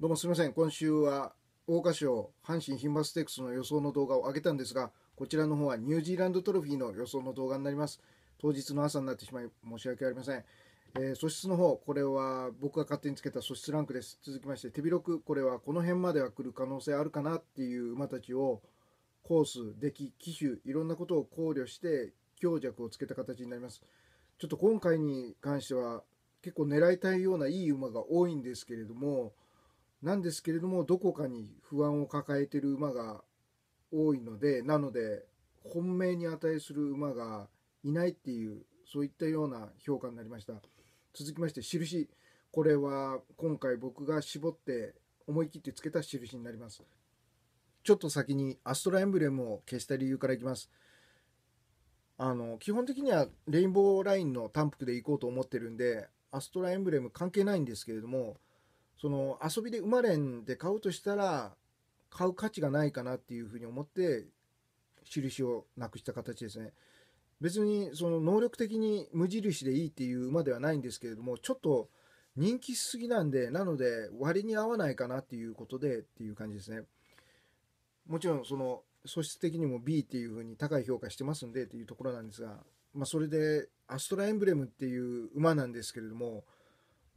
どうもすみません。今週は桜花賞阪神牝馬ステークスの予想の動画を上げたんですが、こちらの方はニュージーランドトロフィーの予想の動画になります。当日の朝になってしまい申し訳ありません。えー、素質の方、これは僕が勝手につけた素質ランクです。続きまして、手広く、これはこの辺までは来る可能性あるかなっていう馬たちを、コース、出来、機種、いろんなことを考慮して、強弱をつけた形になります。ちょっと今回に関しては、結構狙いたいようないい馬が多いんですけれども、なんですけれどもどこかに不安を抱えてる馬が多いのでなので本命に値する馬がいないっていうそういったような評価になりました続きまして印これは今回僕が絞って思い切ってつけた印になりますちょっと先にアストラエンブレムを消した理由からいきますあの基本的にはレインボーラインの淡幅でいこうと思ってるんでアストラエンブレム関係ないんですけれどもその遊びで馬連で買うとしたら買う価値がないかなっていうふうに思って印をなくした形ですね別にその能力的に無印でいいっていう馬ではないんですけれどもちょっと人気すぎなんでなので割に合わないかなっていうことでっていう感じですねもちろんその素質的にも B っていうふうに高い評価してますんでっていうところなんですが、まあ、それでアストラエンブレムっていう馬なんですけれども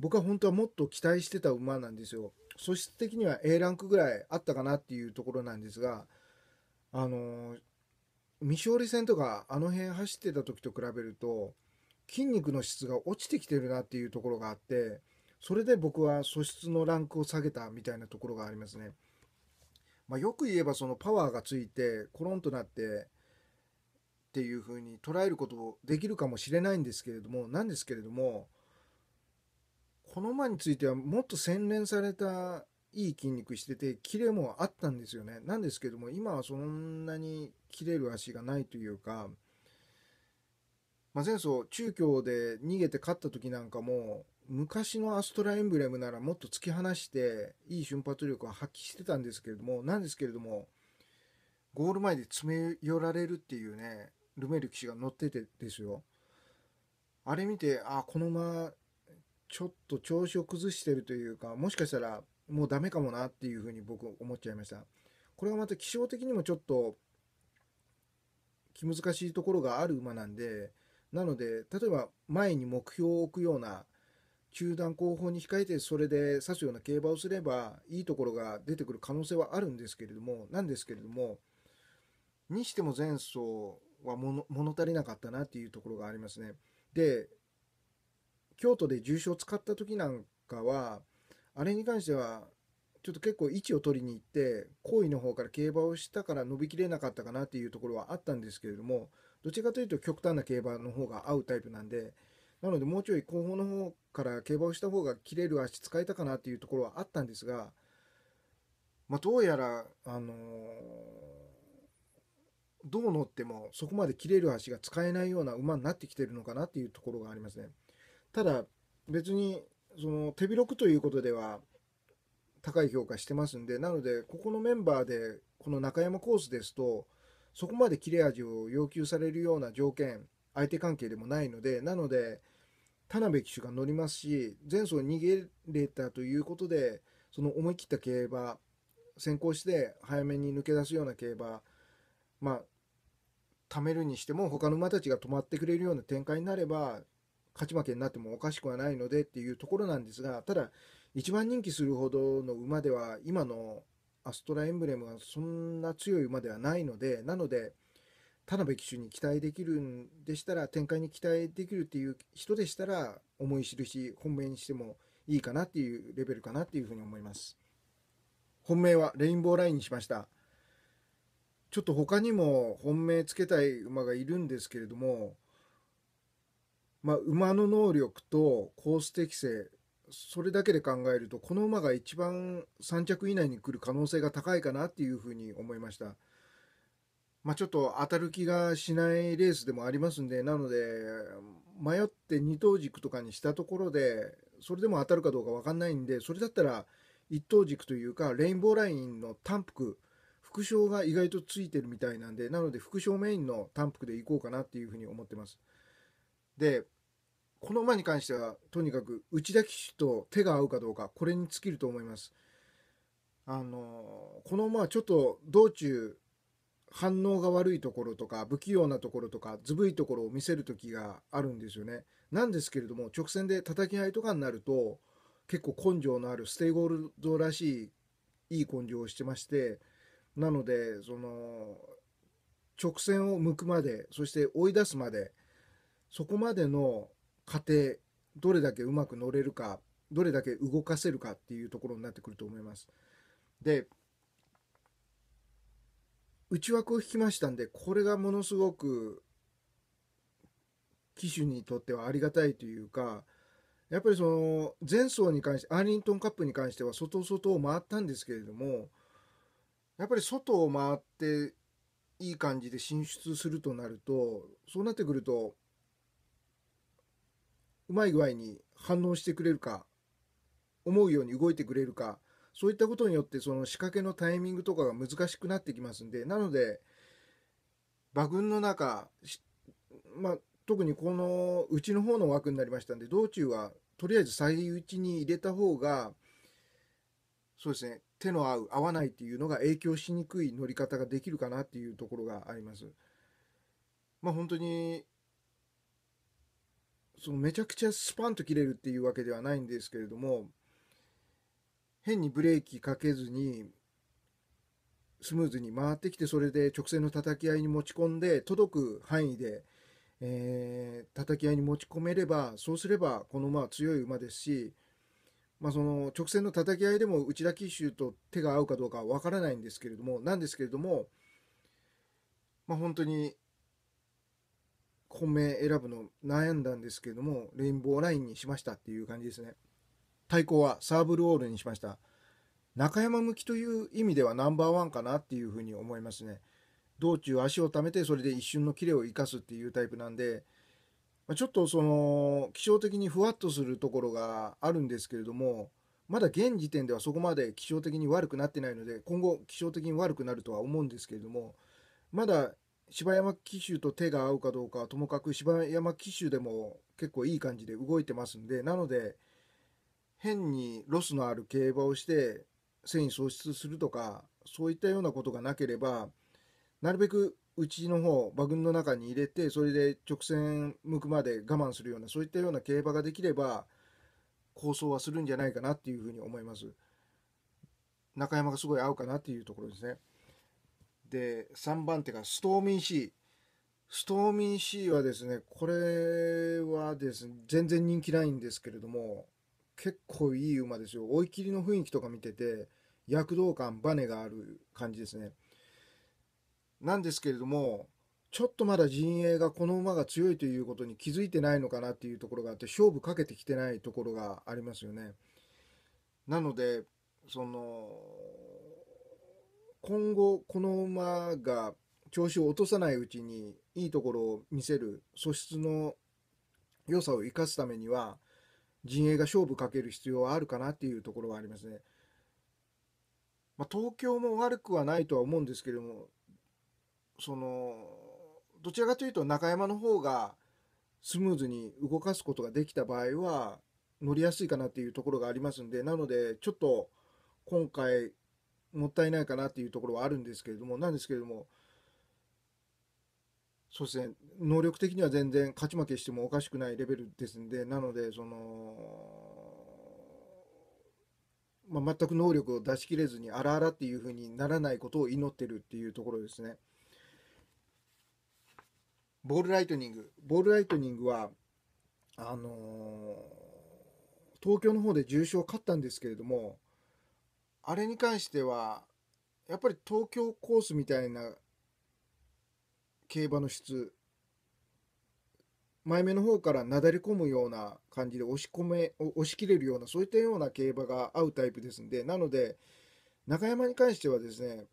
僕は本当はもっと期待してた馬なんですよ。素質的には A ランクぐらいあったかなっていうところなんですが、あのー、未勝利戦とかあの辺走ってた時と比べると、筋肉の質が落ちてきてるなっていうところがあって、それで僕は素質のランクを下げたみたいなところがありますね。まあ、よく言えばそのパワーがついて、コロンとなって、っていうふうに捉えることできるかもしれないんですけれども、なんですけれども、この馬についてはもっと洗練されたいい筋肉しててキレもあったんですよねなんですけども今はそんなに切れる足がないというか、まあ、前走中京で逃げて勝った時なんかも昔のアストラエンブレムならもっと突き放していい瞬発力を発揮してたんですけれどもなんですけれどもゴール前で詰め寄られるっていうねルメル騎士が乗っててですよあれ見てあこの馬ちょっと調子を崩してるというか、もしかしたらもうダメかもなっていうふうに僕思っちゃいました。これはまた気象的にもちょっと気難しいところがある馬なんで、なので、例えば前に目標を置くような、中段後方に控えてそれで指すような競馬をすればいいところが出てくる可能性はあるんですけれどもなんですけれどもにしても前走は物足りなかったなっていうところがありますねで京都で重賞使った時なんかはあれに関してはちょっと結構位置を取りに行って好位の方から競馬をしたから伸びきれなかったかなっていうところはあったんですけれどもどちらかというと極端な競馬の方が合うタイプなんでなのでもうちょい後方の方から競馬をした方が切れる足使えたかなっていうところはあったんですが、まあ、どうやら、あのー、どう乗ってもそこまで切れる足が使えないような馬になってきてるのかなっていうところがありますね。ただ別にその手広くということでは高い評価してますんでなのでここのメンバーでこの中山コースですとそこまで切れ味を要求されるような条件相手関係でもないのでなので田辺騎手が乗りますし前走逃げれたということでその思い切った競馬先行して早めに抜け出すような競馬まあ貯めるにしても他の馬たちが止まってくれるような展開になれば勝ち負けになってもおかしくはないのでっていうところなんですが、ただ、一番人気するほどの馬では、今のアストラエンブレムはそんな強い馬ではないので、なので、田辺騎手に期待できるんでしたら、展開に期待できるっていう人でしたら、思い知るし、本命にしてもいいかなっていうレベルかなっていうふうに思います。本命はレインボーラインにしました。ちょっと他にも本命つけたい馬がいるんですけれども、まあ、馬の能力とコース適性それだけで考えるとこの馬が一番3着以内に来る可能性が高いかなっていうふうに思いました。まあ、ちょっと当たる気がしないレースでもありますんでなので迷って2等軸とかにしたところでそれでも当たるかどうか分かんないんでそれだったら1等軸というかレインボーラインの単幅副賞が意外とついてるみたいなんでなので副賞メインの単幅でいこうかなっていうふうに思ってます。でこの馬に関してはとにかく内田騎手と手が合うかどうかこれに尽きると思います。あのこの馬はちょっと道中反応が悪いところとか不器用なところとかずぶいところを見せる時があるんですよね。なんですけれども直線で叩き合いとかになると結構根性のあるステイゴールドらしいいい根性をしてましてなのでその直線を向くまでそして追い出すまでそこまでの過程どれだけうまく乗れるかどれだけ動かせるかっていうところになってくると思います。で内枠を引きましたんでこれがものすごく機種にとってはありがたいというかやっぱりその前走に関してアーリントンカップに関しては外外を回ったんですけれどもやっぱり外を回っていい感じで進出するとなるとそうなってくるとうまい具合に反応してくれるか思うように動いてくれるかそういったことによってその仕掛けのタイミングとかが難しくなってきますんでなので馬群の中、まあ、特にこのうちの方の枠になりましたんで道中はとりあえず最内に入れた方がそうですね手の合う合わないっていうのが影響しにくい乗り方ができるかなっていうところがあります。まあ、本当にそのめちゃくちゃスパンと切れるっていうわけではないんですけれども変にブレーキかけずにスムーズに回ってきてそれで直線の叩き合いに持ち込んで届く範囲で、えー、叩き合いに持ち込めればそうすればこの馬は強い馬ですし、まあ、その直線の叩き合いでも内田騎手と手が合うかどうかは分からないんですけれどもなんですけれども、まあ、本当に本命選ぶの悩んだんですけれども、レインボーラインにしましたっていう感じですね。対抗はサーブルオールにしました。中山向きという意味ではナンバーワンかなっていうふうに思いますね。道中足をためてそれで一瞬のキレを生かすっていうタイプなんで、ちょっとその気象的にふわっとするところがあるんですけれども、まだ現時点ではそこまで気象的に悪くなってないので、今後気象的に悪くなるとは思うんですけれども、まだ芝山騎手と手が合うかどうかはともかく芝山騎手でも結構いい感じで動いてますんでなので変にロスのある競馬をして戦意喪失するとかそういったようなことがなければなるべくうちの方馬群の中に入れてそれで直線向くまで我慢するようなそういったような競馬ができれば構想はするんじゃないかなっていうふうに思います中山がすごい合うかなっていうところですね。で、3番手がストーミン C。ストーミン C はですね、これはですね、全然人気ないんですけれども、結構いい馬ですよ。追い切りの雰囲気とか見てて、躍動感、バネがある感じですね。なんですけれども、ちょっとまだ陣営がこの馬が強いということに気づいてないのかなっていうところがあって、勝負かけてきてないところがありますよね。なので、その、今後この馬が調子を落とさないうちにいいところを見せる素質の良さを生かすためには陣営が勝負かける必要はあるかなっていうところはありますね。まあ、東京も悪くはないとは思うんですけれどもそのどちらかというと中山の方がスムーズに動かすことができた場合は乗りやすいかなっていうところがありますんでなのでちょっと今回もったいないかなっていうところはあるんですけれどもなんですけれどもそうですね能力的には全然勝ち負けしてもおかしくないレベルですんでなのでその、まあ、全く能力を出し切れずにあらあらっていうふうにならないことを祈ってるっていうところですね。ボールライトニングボールライトニングはあのー、東京の方で重賞勝ったんですけれどもあれに関しては、やっぱり東京コースみたいな競馬の質、前目の方からなだれ込むような感じで押し込め、押し切れるような、そういったような競馬が合うタイプですんで、なので、中山に関してはですね、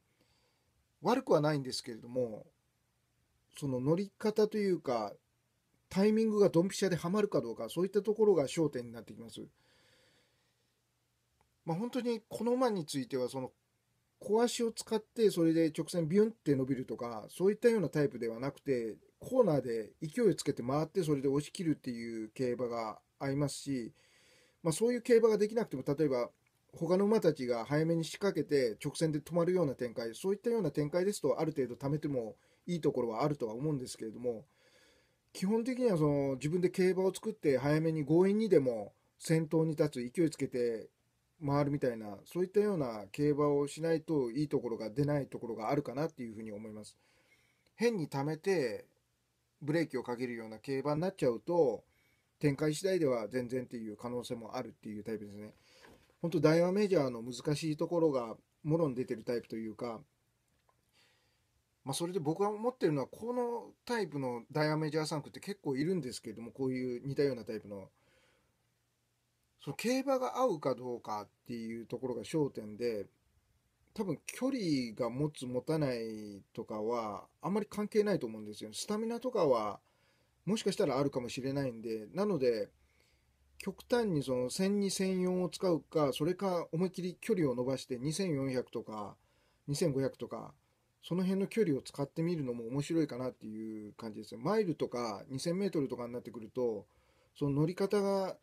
悪くはないんですけれども、その乗り方というか、タイミングがドンピシャではまるかどうか、そういったところが焦点になってきます。まあ、本当にこの馬についてはその小足を使ってそれで直線ビュンって伸びるとかそういったようなタイプではなくてコーナーで勢いをつけて回ってそれで押し切るっていう競馬が合いますし、まあ、そういう競馬ができなくても例えば他の馬たちが早めに仕掛けて直線で止まるような展開そういったような展開ですとある程度貯めてもいいところはあるとは思うんですけれども基本的にはその自分で競馬を作って早めに強引にでも先頭に立つ勢いつけて回るみたいなそういったような競馬をしないといいところが出ないところがあるかなっていうふうに思います変に貯めてブレーキをかけるような競馬になっちゃうと展開次第では全然っていう可能性もあるっていうタイプですね本当イヤメジャーの難しいところがもろに出てるタイプというかまあ、それで僕が思ってるのはこのタイプのダイヤメジャー3区って結構いるんですけれどもこういう似たようなタイプのその競馬が合うかどうかっていうところが焦点で、多分距離が持つ持たないとかはあまり関係ないと思うんですよ。スタミナとかはもしかしたらあるかもしれないんで、なので極端にその10002004を使うか、それか思いっきり距離を伸ばして2400とか2500とかその辺の距離を使ってみるのも面白いかなっていう感じですね。マイルとか2000メートルとかになってくると、その乗り方が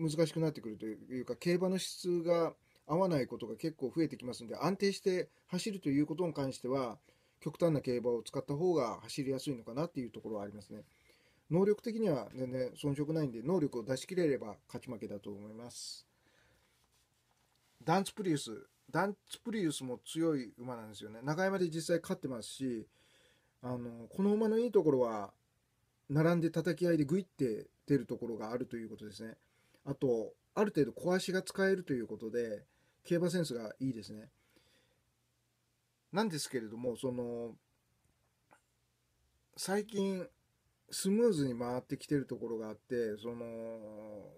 難しくなってくるというか競馬の質が合わないことが結構増えてきますので安定して走るということに関しては極端な競馬を使った方が走りやすいのかなっていうところはありますね能力的には全然遜色ないんで能力を出し切れれば勝ち負けだと思いますダンツプリウスダンツプリウスも強い馬なんですよね中山で実際勝ってますしあのこの馬のいいところは並んで叩き合いでグイって出るところがあるということですね。あと、ある程度小足が使えるということで、競馬センスがいいですね。なんですけれども、その、最近、スムーズに回ってきてるところがあって、その、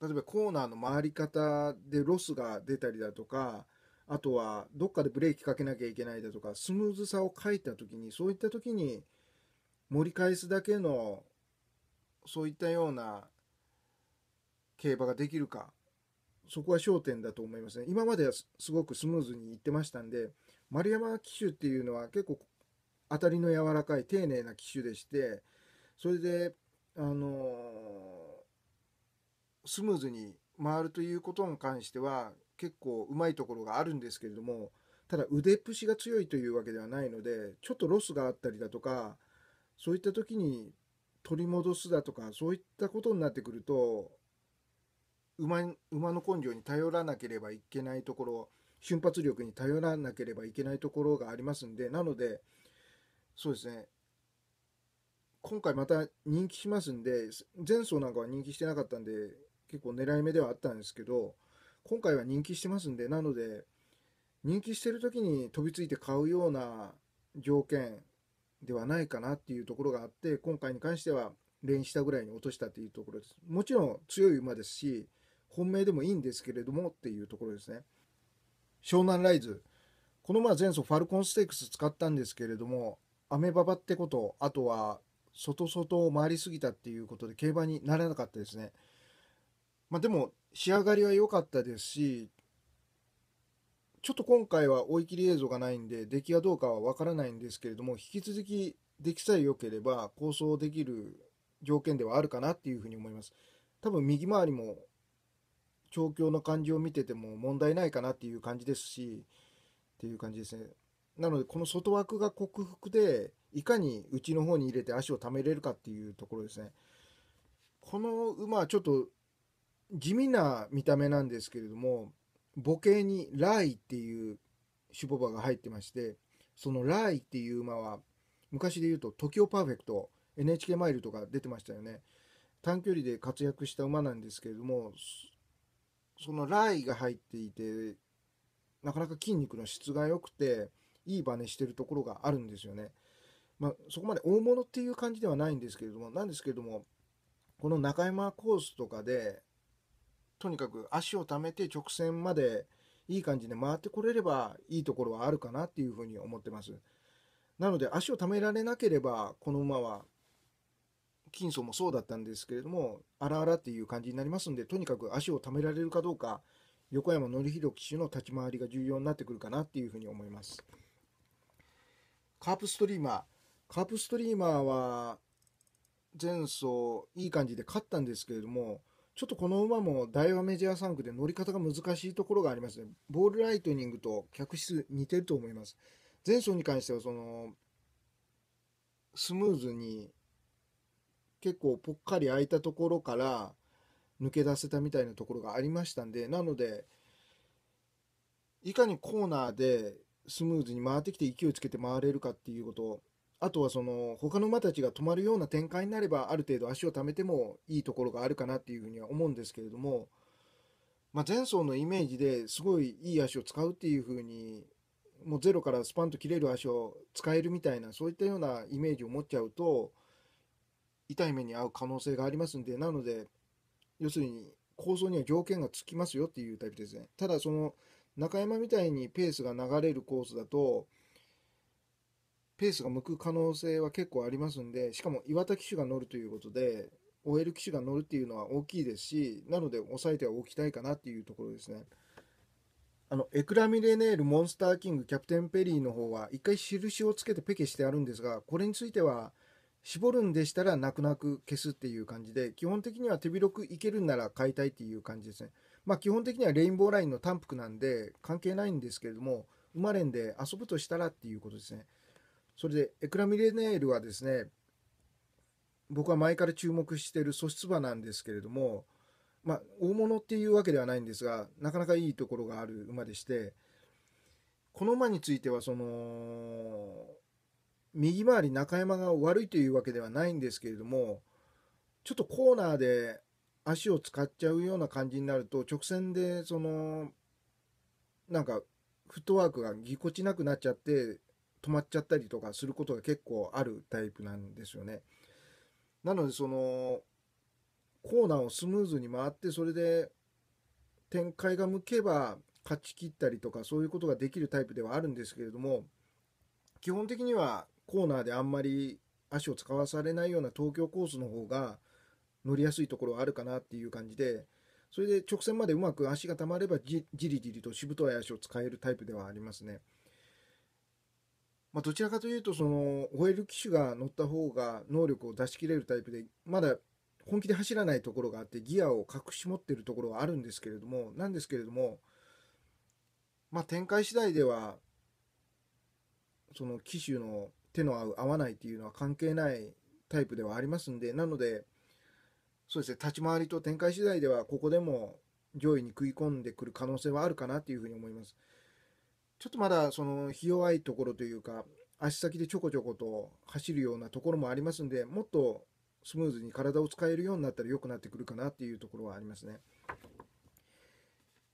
例えばコーナーの回り方でロスが出たりだとか、あとはどっかでブレーキかけなきゃいけないだとか、スムーズさを書いた時に、そういった時に盛り返すだけの、そういったような競馬ができるか、そこは焦点だと思いますね。今まではすごくスムーズにいってましたんで、丸山騎手っていうのは結構当たりの柔らかい丁寧な騎手でして、それで、あのー、スムーズに回るということに関しては結構うまいところがあるんですけれども、ただ腕っぷしが強いというわけではないので、ちょっとロスがあったりだとか、そういった時に取り戻すだとか、そういったことになってくると、馬馬の根性に頼らなければいけないところ瞬発力に頼らなければいけないところがありますんでなのでそうですね今回また人気しますんで前走なんかは人気してなかったんで結構狙い目ではあったんですけど今回は人気してますんでなので人気してる時に飛びついて買うような条件ではないかなっていうところがあって今回に関しては連したぐらいに落としたっていうところですもちろん強い馬ですし本命でもいいんですけれどもっていうところですね。湘南ライズ。この前前走ファルコンステークス使ったんですけれども、アメババってこと、あとは外外を回りすぎたっていうことで競馬にならなかったですね。まあ、でも仕上がりは良かったですし、ちょっと今回は追い切り映像がないんで、出来はどうかはわからないんですけれども、引き続き出来さえ良ければ構想できる条件ではあるかなっていうふうに思います。多分右回りも調教の感じを見てても問題ないかなっていう感じですしっていう感じですね。なのでこの外枠が克服でいかに内の方に入れて足を貯めれるかっていうところですね。この馬はちょっと地味な見た目なんですけれども母系にライっていう種牡馬が入ってましてそのライっていう馬は昔で言うとトキオパーフェクト NHK マイルとか出てましたよね短距離で活躍した馬なんですけれどもそのライが入っていてなかなか筋肉の質が良くていいバネしてるところがあるんですよね。まあ、そこまで大物っていう感じではないんですけれどもなんですけれどもこの中山コースとかでとにかく足をためて直線までいい感じで回ってこれればいいところはあるかなっていうふうに思ってます。なので足を貯められなければこの馬は金層もそうだったんですけれども、あらあらっていう感じになりますんで、とにかく足をためられるかどうか、横山典弘騎手の立ち回りが重要になってくるかなっていうふうに思います。カープストリーマー。カープストリーマーは、前走いい感じで勝ったんですけれども、ちょっとこの馬も大和メジャー3区で乗り方が難しいところがありますね。ボールライトニングと客室似てると思います。前走に関してはそのスムーズに結構ぽっかり空いたところから抜け出せたみたいなところがありましたんでなのでいかにコーナーでスムーズに回ってきて勢いつけて回れるかっていうことあとはその他の馬たちが止まるような展開になればある程度足をためてもいいところがあるかなっていうふうには思うんですけれども、まあ、前走のイメージですごいいい足を使うっていうふうにもうゼロからスパンと切れる足を使えるみたいなそういったようなイメージを持っちゃうと痛い目に遭う可能性がありますんで、なので、要するに構想には条件がつきますよっていうタイプですね。ただ、その中山みたいにペースが流れるコースだと、ペースが向く可能性は結構ありますんで、しかも岩田騎手が乗るということで、OL 騎手が乗るっていうのは大きいですし、なので抑えてはおきたいかなっていうところですね。あの、エクラミレネール、モンスターキング、キャプテンペリーの方は、一回印をつけてペケしてあるんですが、これについては、絞るんでしたら泣く泣く消すっていう感じで、基本的には手広くいけるんなら買いたいっていう感じですね。まあ基本的にはレインボーラインの淡幅なんで関係ないんですけれども、生まれんで遊ぶとしたらっていうことですね。それで、エクラミレネールはですね、僕は前から注目している素質馬なんですけれども、まあ、大物っていうわけではないんですが、なかなかいいところがある馬でして、この馬については、その、右回り中山が悪いというわけではないんですけれどもちょっとコーナーで足を使っちゃうような感じになると直線でそのなんかフットワークがぎこちなくなっちゃって止まっちゃったりとかすることが結構あるタイプなんですよね。なのでそのコーナーをスムーズに回ってそれで展開が向けば勝ち切ったりとかそういうことができるタイプではあるんですけれども基本的にはコーナーであんまり足を使わされないような東京コースの方が乗りやすいところはあるかなっていう感じで、それで直線までうまく足がたまればじりじりとしぶとい足を使えるタイプではありますね。まあ、どちらかというと、その、終えル機種が乗った方が能力を出し切れるタイプで、まだ本気で走らないところがあって、ギアを隠し持ってるところはあるんですけれども、なんですけれども、まあ、展開次第では、その機種の手の合う合わないっていうのは関係ないタイプではありますんでなのでそうですね立ち回りと展開次第ではここでも上位に食い込んでくる可能性はあるかなというふうに思います。ちょっとまだそのひ弱いところというか足先でちょこちょこと走るようなところもありますんでもっとスムーズに体を使えるようになったら良くなってくるかなっていうところはありますね。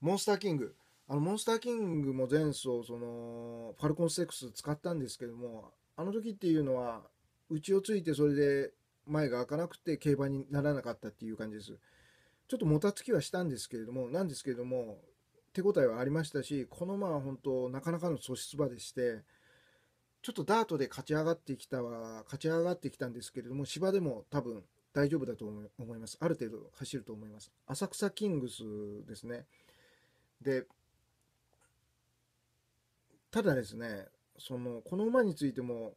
モンスターキングあのモンスターキングも前走そのファルコンックス使ったんですけどもあの時っていうのは、うちをついてそれで前が開かなくて競馬にならなかったっていう感じです。ちょっともたつきはしたんですけれども、なんですけれども、手応えはありましたし、この馬は本当、なかなかの素質馬でして、ちょっとダートで勝ち上がってきたは、勝ち上がってきたんですけれども、芝でも多分大丈夫だと思います。ある程度走ると思います。浅草キングスですね。で、ただですね、そのこの馬についても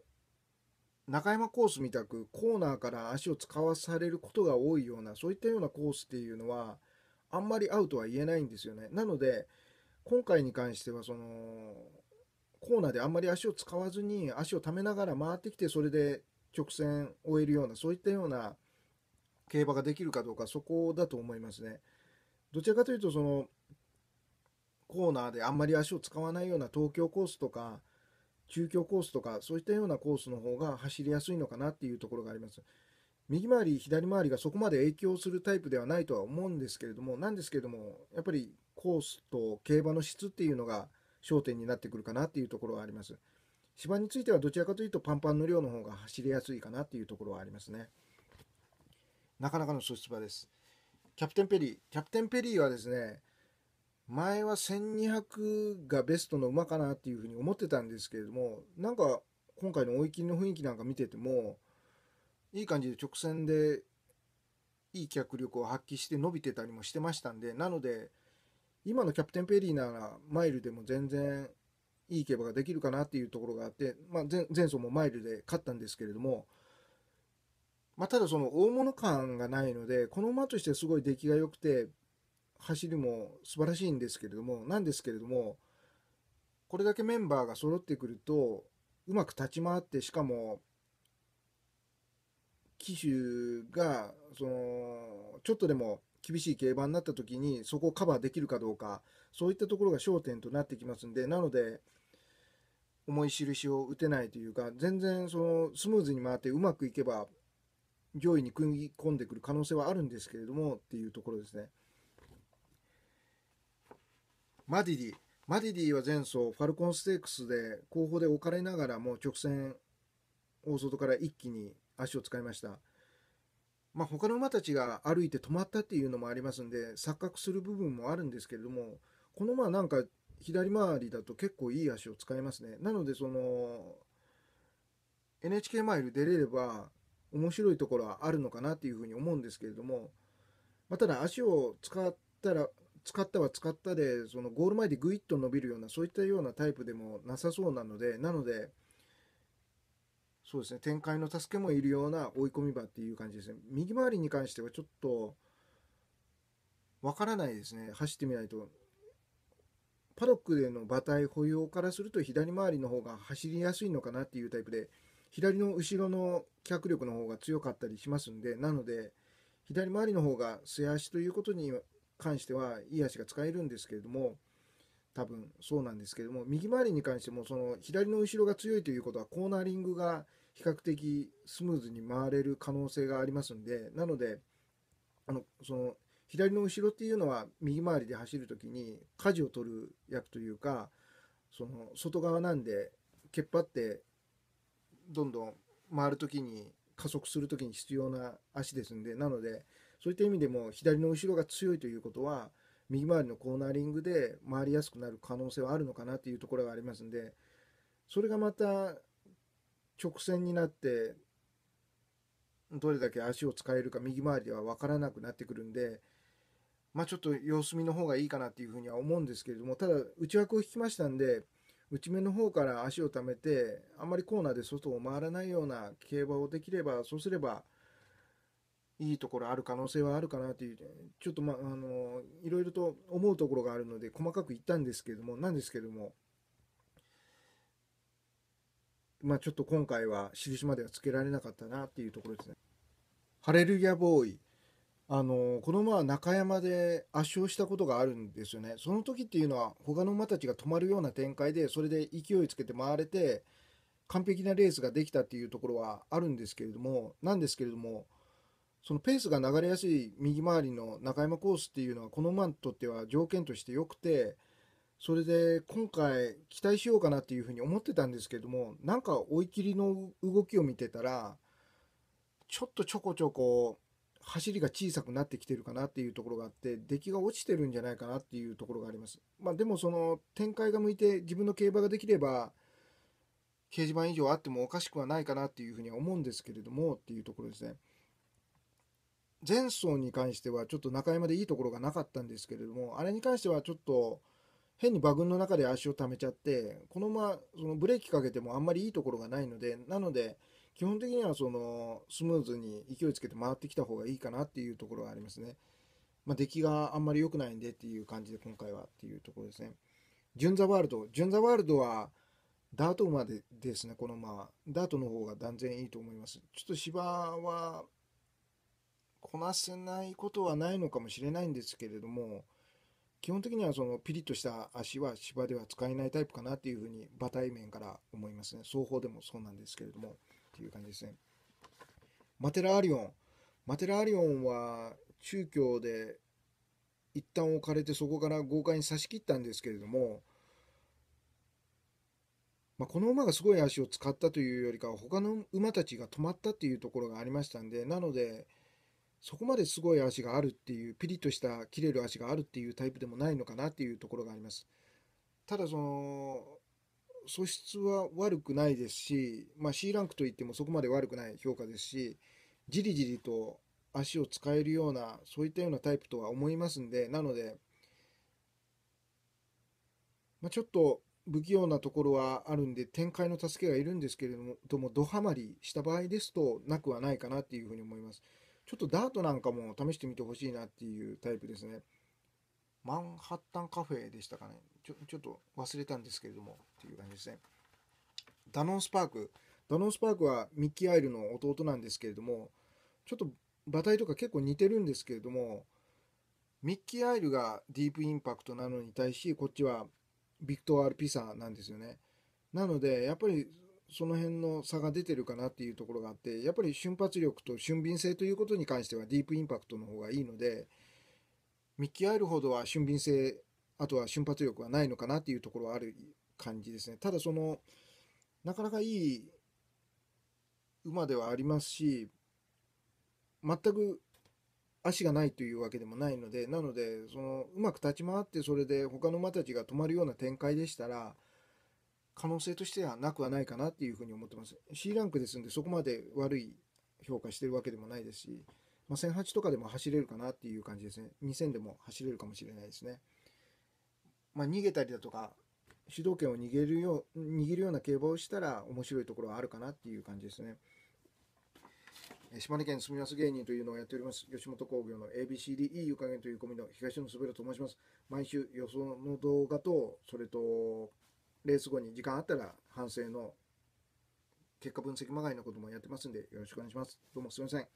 中山コースみたくコーナーから足を使わされることが多いようなそういったようなコースっていうのはあんまり合うとは言えないんですよね。なので今回に関してはそのコーナーであんまり足を使わずに足をためながら回ってきてそれで直線を終えるようなそういったような競馬ができるかどうかそこだと思いますね。どちらかというとそのコーナーであんまり足を使わないような東京コースとか中京コースとかそういったようなコースの方が走りやすいのかなっていうところがあります。右回り左回りがそこまで影響するタイプではないとは思うんですけれどもなんですけれどもやっぱりコースと競馬の質っていうのが焦点になってくるかなっていうところはあります。芝についてはどちらかというとパンパンの量の方が走りやすいかなっていうところはありますね。なかなかの素質場です。キャプテンペリー。キャプテンペリーはですね、前は1200がベストの馬かなっていうふうに思ってたんですけれどもなんか今回の追い切りの雰囲気なんか見ててもいい感じで直線でいい脚力を発揮して伸びてたりもしてましたんでなので今のキャプテンペリーならマイルでも全然いい競馬ができるかなっていうところがあって、まあ、前前走もマイルで勝ったんですけれども、まあ、ただその大物感がないのでこの馬としてすごい出来が良くて走りも素晴らしいんですけれども、なんですけれども、これだけメンバーが揃ってくると、うまく立ち回って、しかも、騎手が、その、ちょっとでも厳しい競馬になった時に、そこをカバーできるかどうか、そういったところが焦点となってきますんで、なので、思い印を打てないというか、全然そのスムーズに回ってうまくいけば、上位に組み込んでくる可能性はあるんですけれどもっていうところですね。マディディ。マディディは前走、ファルコンステークスで後方で置かれながらも直線、大外から一気に足を使いました。まあ、他の馬たちが歩いて止まったっていうのもありますんで、錯覚する部分もあるんですけれども、この馬なんか左回りだと結構いい足を使いますね。なので、その、NHK マイル出れれば面白いところはあるのかなっていうふうに思うんですけれども、まあ、ただ足を使ったら使ったは使ったで、そのゴール前でぐいっと伸びるような、そういったようなタイプでもなさそうなので、なので、そうですね、展開の助けもいるような追い込み場っていう感じですね。右回りに関してはちょっと、わからないですね、走ってみないと。パドックでの馬体保有からすると左回りの方が走りやすいのかなっていうタイプで左の後ろの脚力の方が強かったりしますんでなので左回りの方が素足ということに関してはいい足が使えるんですけれども多分そうなんですけれども右回りに関してもその左の後ろが強いということはコーナーリングが比較的スムーズに回れる可能性がありますんでなのであのその左の後ろっていうのは右回りで走る時に舵を取る役というかその外側なんで蹴っ張ってどんどん回る時に加速する時に必要な足ですんでなのでそういった意味でも左の後ろが強いということは右回りのコーナーリングで回りやすくなる可能性はあるのかなというところがありますんでそれがまた直線になってどれだけ足を使えるか右回りでは分からなくなってくるんで、まあ、ちょっと様子見の方がいいかなっていうふうには思うんですけれどもただ内枠を引きましたんで内面の方から足をためてあんまりコーナーで外を回らないような競馬をできればそうすれば。いいところある可能性はあるかなという、ちょっとま、あの、いろいろと思うところがあるので、細かく言ったんですけれども、なんですけども、まあ、ちょっと今回は印まではつけられなかったなっていうところですね。ハレルヤボーイ。あの、このまま中山で圧勝したことがあるんですよね。その時っていうのは、他の馬たちが止まるような展開で、それで勢いつけて回れて、完璧なレースができたっていうところはあるんですけれども、なんですけれども、そのペースが流れやすい右回りの中山コースっていうのはこの馬にとっては条件として良くてそれで今回期待しようかなっていうふうに思ってたんですけどもなんか追い切りの動きを見てたらちょっとちょこちょこ走りが小さくなってきてるかなっていうところがあって出来が落ちてるんじゃないかなっていうところがあります。まあ、でもその展開が向いて自分の競馬ができれば掲示板以上あってもおかしくはないかなっていうふうには思うんですけれどもっていうところですね。前走に関してはちょっと中山でいいところがなかったんですけれどもあれに関してはちょっと変に馬群の中で足を溜めちゃってこのままそのブレーキかけてもあんまりいいところがないのでなので基本的にはそのスムーズに勢いつけて回ってきた方がいいかなっていうところがありますね。まあ、出来があんまり良くないんでっていう感じで今回はっていうところですね。ジュンザワールド、ジュンザワールドはダートまでですね、このまあ、ダートの方が断然いいと思います。ちょっと芝はこなせないことはないのかもしれないんですけれども基本的にはそのピリッとした足は芝では使えないタイプかなっていうふうに馬体面から思いますね双方でもそうなんですけれどもっていう感じですねマテラアリオンマテラアリオンは中京で一旦置かれてそこから豪快に差し切ったんですけれども、まあ、この馬がすごい足を使ったというよりかは他の馬たちが止まったっていうところがありましたんでなのでそこまですごい足があるっていうピリッとした切れる足があるっていうタイプでもないのかなっていうところがあります。ただその素質は悪くないですし、まあ、C ランクといってもそこまで悪くない評価ですしじりじりと足を使えるようなそういったようなタイプとは思いますんでなので、まあ、ちょっと不器用なところはあるんで展開の助けがいるんですけれどもどもドハマりした場合ですとなくはないかなっていうふうに思います。ちょっとダートなんかも試してみてほしいなっていうタイプですね。マンハッタンカフェでしたかね。ちょちょっと忘れたんですけれども、っていう感じですね。ダノンスパーク。ダノンスパークはミッキー・アイルの弟なんですけれども、ちょっと馬体とか結構似てるんですけれども、ミッキー・アイルがディープインパクトなのに対し、こっちはビクトアール・ピサなんですよね。なので、やっぱりその辺の差が出てるかなっていうところがあって、やっぱり瞬発力と俊敏性ということに関してはディープインパクトの方がいいので、見極めるほどは俊敏性、あとは瞬発力はないのかなっていうところはある感じですね。ただその、なかなかいい馬ではありますし、全く足がないというわけでもないので、なので、その、うまく立ち回って、それで他の馬たちが止まるような展開でしたら、可能性としてはなくはないかなっていうふうに思ってます。C ランクですんで、そこまで悪い評価してるわけでもないですし、まあ、1008とかでも走れるかなっていう感じですね。2000でも走れるかもしれないですね。まあ、逃げたりだとか、主導権を握るよう握るような競馬をしたら面白いところはあるかなっていう感じですね。島根県住みます芸人というのをやっております。吉本興業の ABCDE ゆかげんというコミの東野すべらと申します。毎週予想の動画と、それと、レース後に時間あったら反省の結果分析まがいのこともやってますんでよろしくお願いします。どうもすいません。